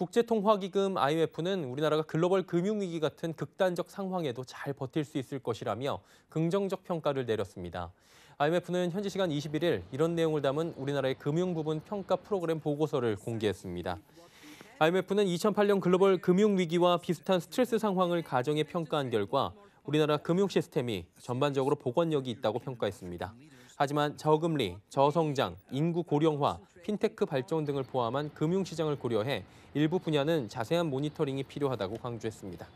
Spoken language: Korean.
국제통화기금 IMF는 우리나라가 글로벌 금융위기 같은 극단적 상황에도 잘 버틸 수 있을 것이라며 긍정적 평가를 내렸습니다. IMF는 현지 시간 21일 이런 내용을 담은 우리나라의 금융 부분 평가 프로그램 보고서를 공개했습니다. IMF는 2008년 글로벌 금융위기와 비슷한 스트레스 상황을 가정해 평가한 결과 우리나라 금융 시스템이 전반적으로 복원력이 있다고 평가했습니다. 하지만 저금리, 저성장, 인구 고령화, 핀테크 발전 등을 포함한 금융시장을 고려해 일부 분야는 자세한 모니터링이 필요하다고 강조했습니다.